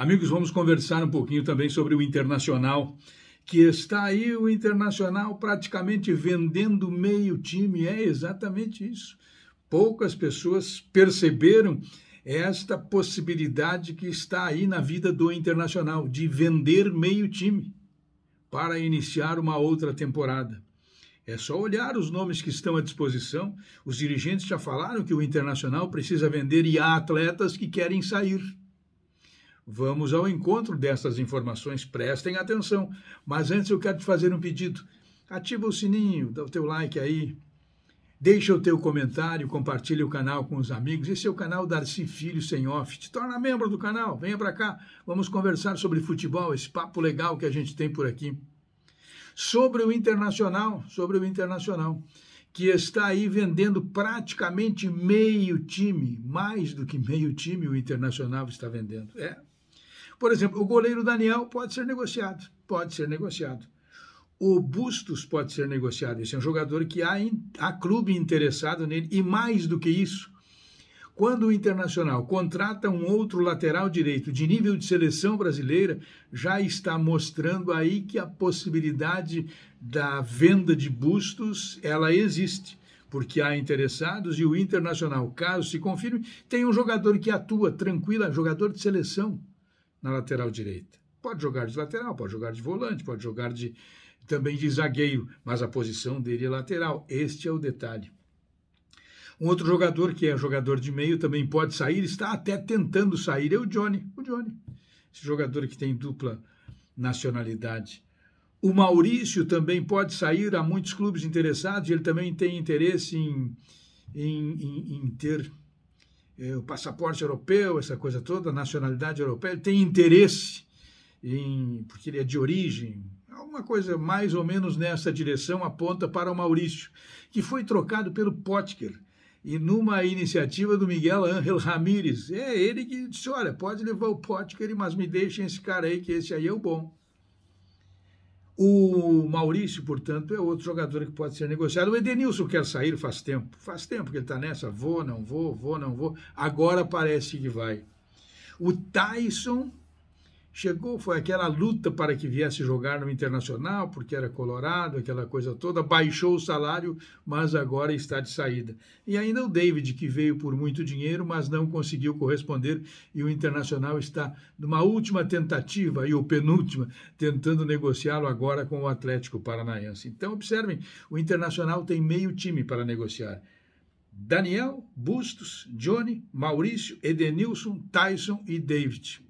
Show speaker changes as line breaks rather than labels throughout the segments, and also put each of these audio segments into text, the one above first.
Amigos, vamos conversar um pouquinho também sobre o Internacional, que está aí o Internacional praticamente vendendo meio time. É exatamente isso. Poucas pessoas perceberam esta possibilidade que está aí na vida do Internacional, de vender meio time para iniciar uma outra temporada. É só olhar os nomes que estão à disposição. Os dirigentes já falaram que o Internacional precisa vender e há atletas que querem sair. Vamos ao encontro dessas informações, prestem atenção. Mas antes eu quero te fazer um pedido. Ativa o sininho, dá o teu like aí, Deixa o teu comentário, compartilha o canal com os amigos. Esse é o canal Darcy Filho Sem Off. Te torna membro do canal, venha para cá. Vamos conversar sobre futebol, esse papo legal que a gente tem por aqui. Sobre o Internacional, sobre o Internacional, que está aí vendendo praticamente meio time, mais do que meio time o Internacional está vendendo. É, por exemplo, o goleiro Daniel pode ser negociado, pode ser negociado. O Bustos pode ser negociado. Esse é um jogador que há, há clube interessado nele. E mais do que isso, quando o Internacional contrata um outro lateral direito de nível de seleção brasileira, já está mostrando aí que a possibilidade da venda de bustos, ela existe, porque há interessados e o Internacional, caso se confirme, tem um jogador que atua tranquila, jogador de seleção, na lateral direita. Pode jogar de lateral, pode jogar de volante, pode jogar de também de zagueiro, mas a posição dele é lateral. Este é o detalhe. Um outro jogador que é jogador de meio também pode sair, está até tentando sair, é o Johnny. O Johnny, esse jogador que tem dupla nacionalidade. O Maurício também pode sair, há muitos clubes interessados, e ele também tem interesse em, em, em, em ter é, o passaporte europeu, essa coisa toda, a nacionalidade europeia, ele tem interesse em, porque ele é de origem, alguma coisa mais ou menos nessa direção aponta para o Maurício, que foi trocado pelo Potker. E numa iniciativa do Miguel Ángel Ramírez, é ele que disse: olha, pode levar o Potker, mas me deixem esse cara aí, que esse aí é o bom. O Maurício, portanto, é outro jogador que pode ser negociado. O Edenilson quer sair faz tempo. Faz tempo que ele está nessa. Vou, não vou, vou, não vou. Agora parece que vai. O Tyson Chegou, foi aquela luta para que viesse jogar no Internacional, porque era colorado, aquela coisa toda, baixou o salário, mas agora está de saída. E ainda o David, que veio por muito dinheiro, mas não conseguiu corresponder, e o Internacional está numa última tentativa, e o penúltima, tentando negociá-lo agora com o Atlético Paranaense. Então, observem, o Internacional tem meio time para negociar. Daniel, Bustos, Johnny, Maurício, Edenilson, Tyson e David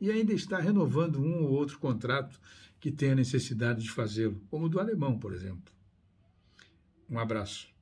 e ainda está renovando um ou outro contrato que tenha necessidade de fazê-lo, como o do alemão, por exemplo. Um abraço.